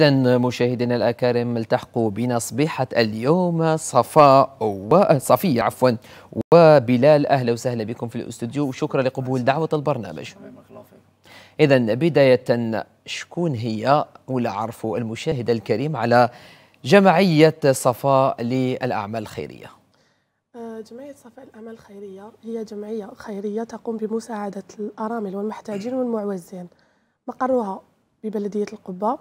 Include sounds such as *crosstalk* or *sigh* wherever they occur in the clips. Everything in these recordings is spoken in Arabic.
اذا مشاهدينا الأكارم التحقوا بنا صبيحة اليوم صفاء وصفي عفوا وبلال أهلا وسهلا بكم في الأستوديو وشكرا لقبول دعوة البرنامج إذا بداية شكون هي ولا عرفوا المشاهد الكريم على جمعية صفاء للأعمال الخيرية آه، جمعية صفاء الأعمال الخيرية هي جمعية خيرية تقوم بمساعدة الأرامل والمحتاجين والمعوزين مقرها ببلدية القبة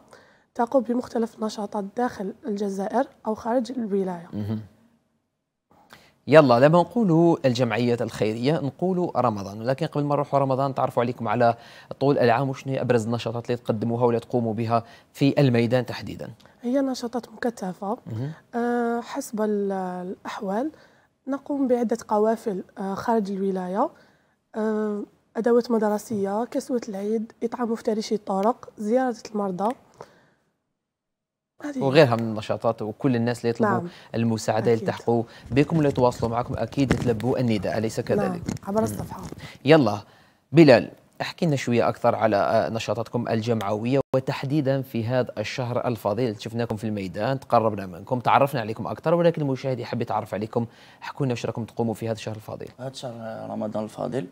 تقوم بمختلف النشاطات داخل الجزائر أو خارج الولاية يلا لما نقولوا الجمعية الخيرية نقولوا رمضان ولكن قبل ما نروحوا رمضان تعرفوا عليكم على طول العام وشنو هي أبرز النشاطات اللي تقدموها ولا تقوموا بها في الميدان تحديدا هي نشاطات مكثفة أه حسب الأحوال نقوم بعدة قوافل أه خارج الولاية أه أدوات مدرسية كسوة العيد إطعام مفترشي الطرق زيارة المرضى وغيرها من النشاطات وكل الناس اللي يطلبوا نعم. المساعده يلتحقوا بكم ولا يتواصلوا معكم اكيد يتلبوا النداء اليس نعم، كذلك؟ نعم. عبر الصفحه يلا بلال احكي لنا شويه اكثر على آه، نشاطاتكم الجمعويه وتحديدا في هذا الشهر الفضيل شفناكم في الميدان تقربنا منكم تعرفنا عليكم اكثر ولكن المشاهد يحب يتعرف عليكم احكوا لنا واش راكم تقوموا في هذا الشهر الفضيل هذا شهر رمضان الفاضل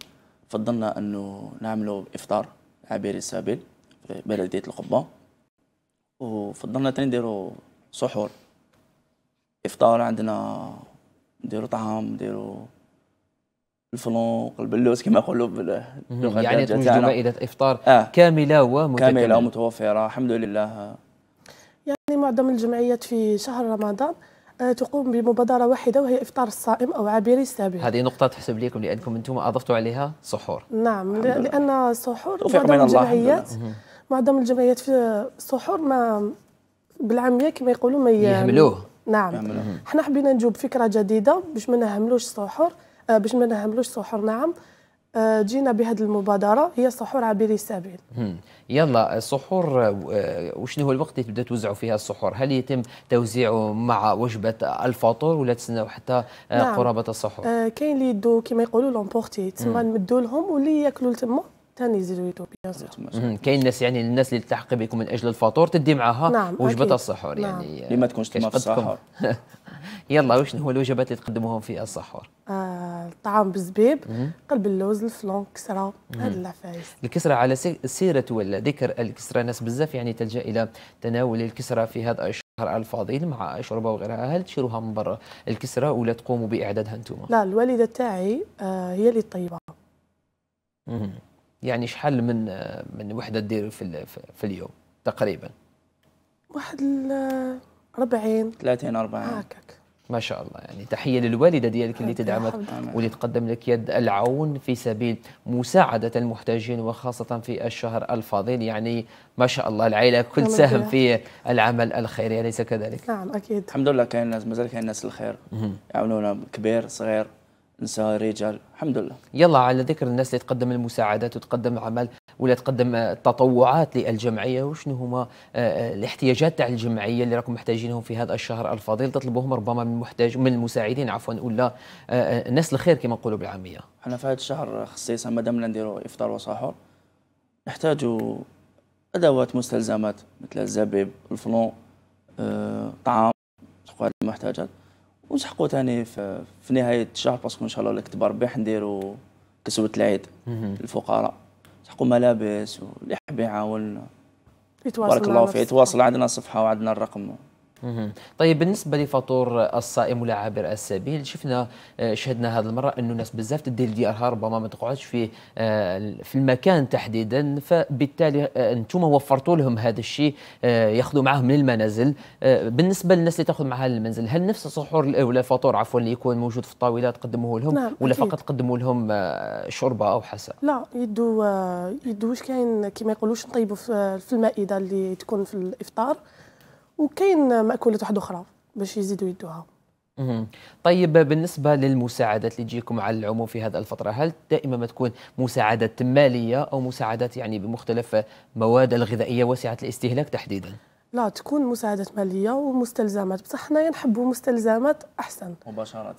فضلنا انه نعملوا افطار عبير السابل في بلديه القبه وفضلنا تاني نديرو سحور افطار عندنا نديرو طعام نديرو الفلونق البلوز كما يقولوا باللغه يعني توجد مائده افطار آه. كامله ومتكامله كامله ومتوفره الحمد لله يعني معظم الجمعيات في شهر رمضان آه، تقوم بمبادره واحده وهي افطار الصائم او عابري السابع هذه نقطه تحسب لكم لانكم انتم اضفتوا عليها سحور نعم لان السحور معظم الجمعيات الله معظم الجمعيات في الصحور ما بالعاميه كما يقولوا ما يهملوه نعم حنا حبينا نجوب فكره جديده باش ما نهملوش الصحور آه، باش ما نهملوش الصحور نعم آه، جينا بهذه المبادره هي صحور عبير السبيل يلا الصحور آه، وشنو هو الوقت اللي تبدا توزعوا فيها الصحور هل يتم توزيعه مع وجبه الفطور ولا تستناو حتى نعم. قرابه السحور كاين اللي يدو كما يقولوا لومبورتي تسمى نمدوا لهم واللي ياكلوا تما ثاني يزيدوا يتوبيا كاين ناس يعني الناس اللي تلتحق بكم من اجل الفطور تدي معاها نعم وجبه السحور يعني نعم. يعني آه، اللي ما تكونش تما في السحور *laughs* يلا واش هو الوجبات اللي تقدموهم في السحور؟ آه الطعام بالزبيب قلب اللوز الفلون كسره هذه العفايس الكسره على سيره ولا ذكر الكسره ناس بزاف يعني تلجا الى تناول الكسره في هذا الشهر الشهر الفضيل مع شربه وغيرها هل تشروها من برا الكسره ولا تقوموا باعدادها انتم؟ لا الوالده تاعي آه هي اللي طيبها. يعني شحال من من وحده دير في, في اليوم تقريبا واحد 40 30 40 هكاك ما شاء الله يعني تحيه للوالده ديالك اللي تدعمك واللي تقدم لك يد العون في سبيل مساعده المحتاجين وخاصه في الشهر الفضيل يعني ما شاء الله العائله كل ساهم في العمل الخيري يعني اليس كذلك؟ نعم اكيد الحمد لله كاين الناس مازال كاين الناس الخير يعاونونا كبير صغير نساء رجال الحمد لله يلا على ذكر الناس اللي تقدم المساعدات وتقدم عمل ولا تقدم آه، التطوعات للجمعيه وشنو هما آه، آه، الاحتياجات تاع الجمعيه اللي راكم محتاجينهم في هذا الشهر الفضيل تطلبوهم ربما من محتاج من المساعدين عفوا ولا الناس الخير كما نقولوا بالعاميه احنا في هذا الشهر خصيصا مادام نديروا افطار وسحور نحتاجوا ادوات مستلزمات مثل الزبيب الفلون طعام المحتاجات ونسحقوا ثاني في, في نهايه الشهر باسكو ان شاء الله كتب ربي حنديروا كسوه العيد للفقراء نسحقوا ملابس واللي حاب يعاون بارك الله فيك يتواصل عندنا صفحه وعندنا الرقم طيب بالنسبه لفطور الصائم ولا عابر السبيل شفنا آه، شهدنا هذه المره انه الناس بزاف تدير ديارها ربما ما تقعدش في آه، في المكان تحديدا فبالتالي آه، انتم وفرتوا لهم هذا الشيء ياخذوا معاهم للمنازل بالنسبه للناس اللي تاخذ معها للمنزل هل نفس السحور ولا الفطور عفوا اللي يكون موجود في الطاوله تقدموه لهم نعم ولا فقط تقدموا لهم شوربه او حساء لا يدو يدوش كاين كما يقولوش نطيبوا في المائده اللي تكون في الافطار وكاين ماكولات واحده اخرى باش يزيدوا يدوها طيب بالنسبة للمساعدات اللي تجيكم على العموم في هذه الفترة هل دائما ما تكون مساعدات مالية أو مساعدات يعني بمختلف مواد الغذائية واسعة الاستهلاك تحديدا؟ لا تكون مساعدات مالية ومستلزمات بصح حنايا نحبوا مستلزمات أحسن مباشرة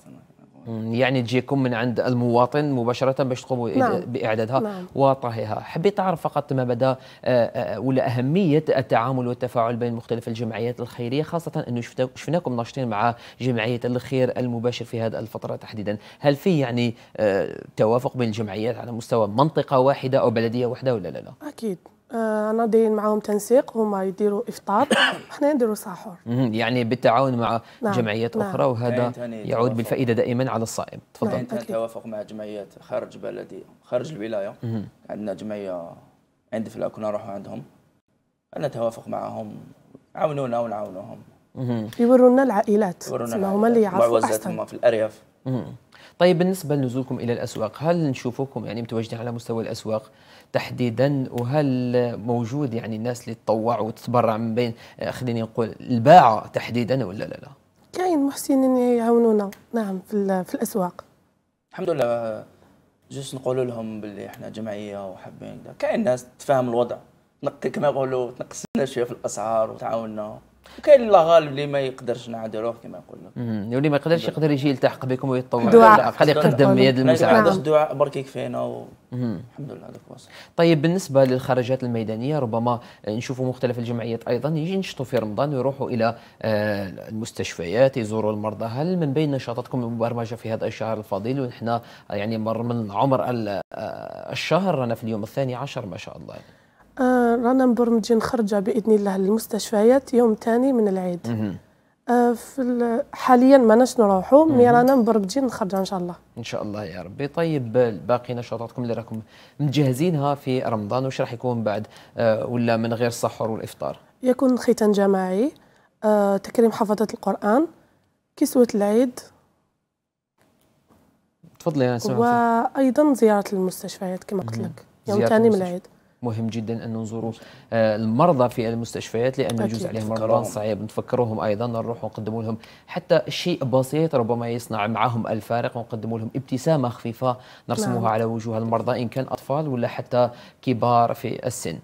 يعني تجيكم من عند المواطن مباشره باش تقوموا نعم. باعدادها نعم. وطهيها حبيت اعرف فقط ما بدا آه، آه، ولا اهميه التعامل والتفاعل بين مختلف الجمعيات الخيريه خاصه انه شفناكم ناشطين مع جمعيه الخير المباشر في هذه الفتره تحديدا هل في يعني آه، توافق بين الجمعيات على مستوى منطقه واحده او بلديه واحده ولا لا لا اكيد انا آه، داير معاهم تنسيق هما يديروا افطار *coughs* احنا نديروا سحور يعني بالتعاون مع نعم. جمعيات نعم. اخرى وهذا يعود بالفائده دائما على الصائم تفضل نعم. توافق مع جمعيات خارج بلدي خارج الولايه عندنا جمعيه عند في كنا نروحوا عندهم انا توافق معهم عاونونا ونعاونوهم يورونا العائلات هما اللي يعرفوا احسن في الارياف طيب بالنسبه لنزولكم الى الاسواق هل نشوفكم يعني متواجدين على مستوى الاسواق تحديدا وهل موجود يعني الناس اللي تطوع وتتبرع من بين آه، خليني نقول الباعه تحديدا ولا لا لا كاين محسنين يعاونونا نعم في, في الاسواق الحمد لله جوست نقول لهم باللي احنا جمعيه وحابين كاين ناس تفهم الوضع كما يقولوا تنقصنا شويه في الاسعار وتعاوننا كاين الله غالب اللي ما يقدرش نعدلوه كما نقول لك واللي ما يقدرش يقدر يجي يلتحق بكم ويتطوع دعاء خلي يقدم يد المساعده الدعاء برك يكفينا و... الحمد لله هذاك واصل طيب بالنسبه للخرجات الميدانيه ربما نشوفوا مختلف الجمعيات ايضا يجي ينشطوا في رمضان ويروحوا الى آه، المستشفيات يزوروا المرضى هل من بين نشاطاتكم المبرمجه في هذا الشهر الفضيل ونحن يعني مر من عمر آه، الشهر انا في اليوم الثاني عشر ما شاء الله آه، رانا مبرمجين خرجة بإذن الله للمستشفيات يوم تاني من العيد آه، في حاليا ما ناش نروحوا مي رانا مبرمجين نخرجوا ان شاء الله ان شاء الله يا ربي طيب باقي نشاطاتكم اللي راكم مجهزينها في رمضان واش راح يكون بعد آه، ولا من غير السحور والافطار يكون ختان جماعي تكريم حفظة القرآن كسوة العيد تفضلي وايضا زياره المستشفيات كما قلت لك يوم ثاني من العيد مهم جدا ان ننظروا آه، المرضى في المستشفيات لان يجوز عليهم رمضان صعيب نفكرهم ايضا نروح ونقدم لهم حتى شيء بسيط ربما يصنع معهم الفارق ونقدم لهم ابتسامه خفيفه نرسموها نعم. على وجوه المرضى ان كان اطفال ولا حتى كبار في السن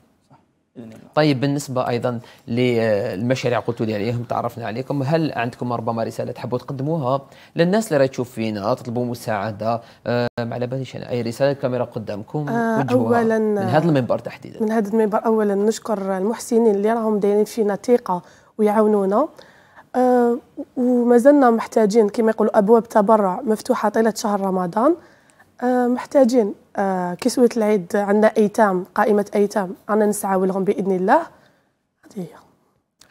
طيب بالنسبه ايضا للمشاريع قلتوا لي عليهم تعرفنا عليكم هل عندكم ربما رساله تحبوا تقدموها للناس اللي راهي تشوف فينا تطلبوا مساعده آه ما على باليش انا اي رساله الكاميرا قدامكم آه اولا من هذا المنبر تحديدا من هذا المنبر اولا نشكر المحسنين اللي راهم دايرين فينا ثقه ويعاونونا آه ومازلنا محتاجين كما يقولوا ابواب تبرع مفتوحه طيله شهر رمضان آه، محتاجين آه، كسوة العيد عندنا أيتام قائمة أيتام أنا نسعى لهم بإذن الله هذه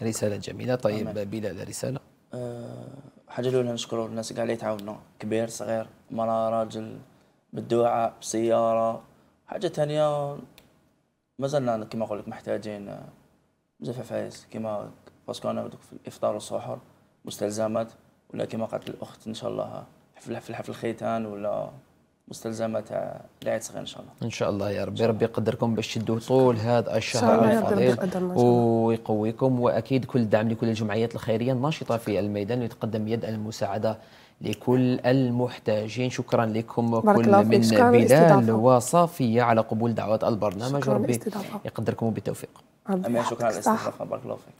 هي رسالة جميلة طيب بلا بلال رسالة آه، حاجة الأولى نشكر الناس كاع اللي تعاوننا كبير صغير مرا راجل بالدعاء بالسيارة حاجة ثانية مازلنا كما نقول لك محتاجين بزاف فايز كما باسكو أنا في الإفطار والسحور مستلزمات ولا كما قالت الأخت إن شاء الله في الحفل الختان ولا مستلزمات لعيد صغير ان شاء الله ان شاء الله يا ربي ربي يقدركم باش تشدوا طول هذا الشهر الفضيل ويقويكم واكيد كل دعم لكل الجمعيات الخيريه الناشطه في الميدان ويتقدم يد المساعده لكل المحتاجين شكرا لكم كل من بلال وصافية على قبول دعوة البرنامج ربي يقدركم بالتوفيق أمين شكرا على الاستضافة بارك الله فيك